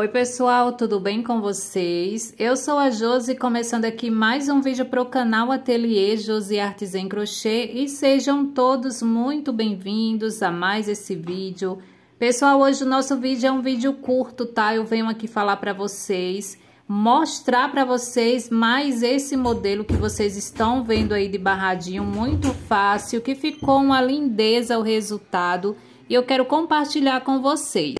Oi pessoal, tudo bem com vocês? Eu sou a Josi, começando aqui mais um vídeo para o canal Ateliê Josi Artes em Crochê e sejam todos muito bem-vindos a mais esse vídeo. Pessoal, hoje o nosso vídeo é um vídeo curto, tá? Eu venho aqui falar para vocês, mostrar para vocês mais esse modelo que vocês estão vendo aí de barradinho, muito fácil, que ficou uma lindeza o resultado e eu quero compartilhar com vocês.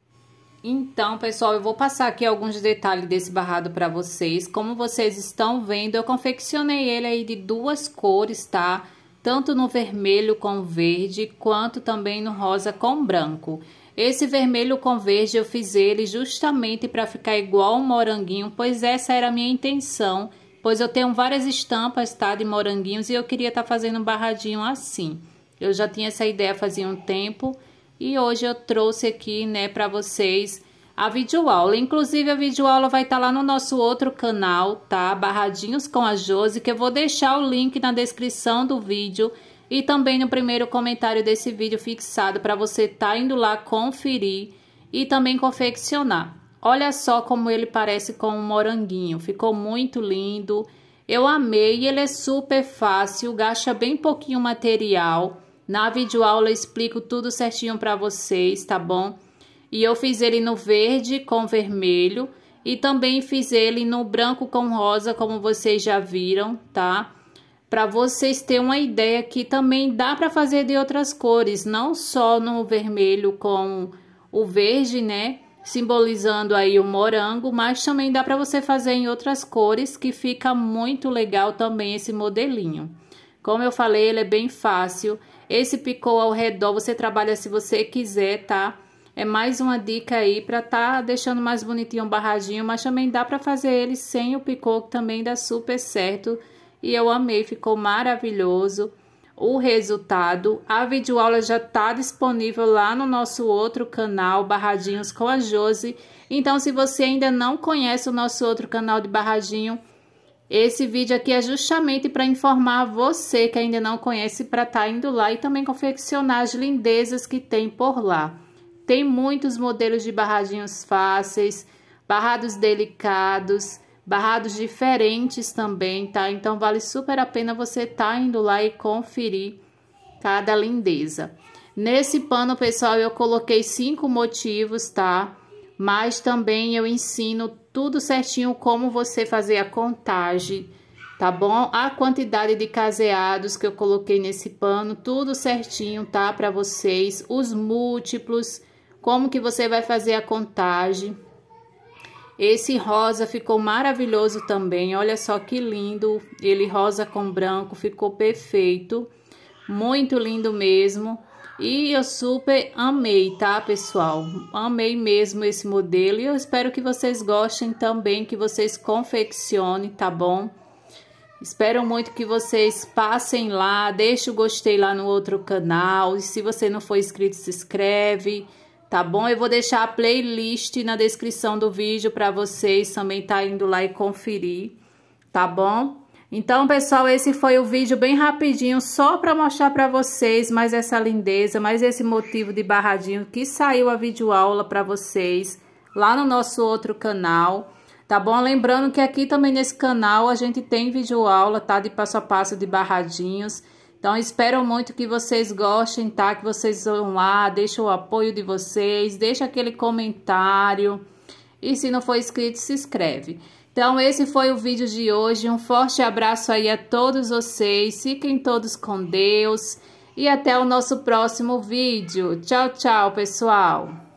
Então, pessoal, eu vou passar aqui alguns detalhes desse barrado para vocês. Como vocês estão vendo, eu confeccionei ele aí de duas cores, tá? Tanto no vermelho com verde, quanto também no rosa com branco. Esse vermelho com verde eu fiz ele justamente para ficar igual um moranguinho, pois essa era a minha intenção. Pois eu tenho várias estampas, tá, de moranguinhos e eu queria estar tá fazendo um barradinho assim. Eu já tinha essa ideia fazia um tempo e hoje eu trouxe aqui, né, para vocês a videoaula. Inclusive, a videoaula vai estar tá lá no nosso outro canal, tá? Barradinhos com a Josi, que eu vou deixar o link na descrição do vídeo e também no primeiro comentário desse vídeo fixado para você estar tá indo lá conferir e também confeccionar. Olha só como ele parece com um moranguinho, ficou muito lindo. Eu amei, ele é super fácil, gasta bem pouquinho material. Na videoaula eu explico tudo certinho para vocês, tá bom? E eu fiz ele no verde com vermelho e também fiz ele no branco com rosa, como vocês já viram, tá? Para vocês terem uma ideia que também dá para fazer de outras cores, não só no vermelho com o verde, né? Simbolizando aí o morango, mas também dá para você fazer em outras cores, que fica muito legal também esse modelinho. Como eu falei, ele é bem fácil. Esse picô ao redor, você trabalha se você quiser, tá? É mais uma dica aí para tá deixando mais bonitinho o barradinho, mas também dá para fazer ele sem o picô, que também dá super certo. E eu amei, ficou maravilhoso o resultado. A videoaula já tá disponível lá no nosso outro canal, Barradinhos com a Josi. Então, se você ainda não conhece o nosso outro canal de Barradinho, esse vídeo aqui é justamente para informar você que ainda não conhece para estar tá indo lá e também confeccionar as lindezas que tem por lá. Tem muitos modelos de barradinhos fáceis, barrados delicados, barrados diferentes também, tá? Então vale super a pena você estar tá indo lá e conferir cada lindeza. Nesse pano, pessoal, eu coloquei cinco motivos, tá? Mas também eu ensino tudo certinho como você fazer a contagem, tá bom? A quantidade de caseados que eu coloquei nesse pano, tudo certinho, tá? Para vocês, os múltiplos, como que você vai fazer a contagem. Esse rosa ficou maravilhoso também, olha só que lindo, ele rosa com branco, ficou perfeito, muito lindo mesmo. E eu super amei, tá, pessoal? Amei mesmo esse modelo e eu espero que vocês gostem também, que vocês confeccionem, tá bom? Espero muito que vocês passem lá, deixe o gostei lá no outro canal. E se você não for inscrito, se inscreve, tá bom? Eu vou deixar a playlist na descrição do vídeo para vocês também tá indo lá e conferir, tá bom? Então, pessoal, esse foi o vídeo bem rapidinho, só para mostrar para vocês mais essa lindeza, mais esse motivo de barradinho que saiu a videoaula para vocês lá no nosso outro canal, tá bom? Lembrando que aqui também nesse canal a gente tem videoaula, tá? De passo a passo de barradinhos. Então, espero muito que vocês gostem, tá? Que vocês vão lá, deixem o apoio de vocês, deixa aquele comentário. E se não for inscrito, se inscreve. Então, esse foi o vídeo de hoje. Um forte abraço aí a todos vocês. Fiquem todos com Deus. E até o nosso próximo vídeo. Tchau, tchau, pessoal.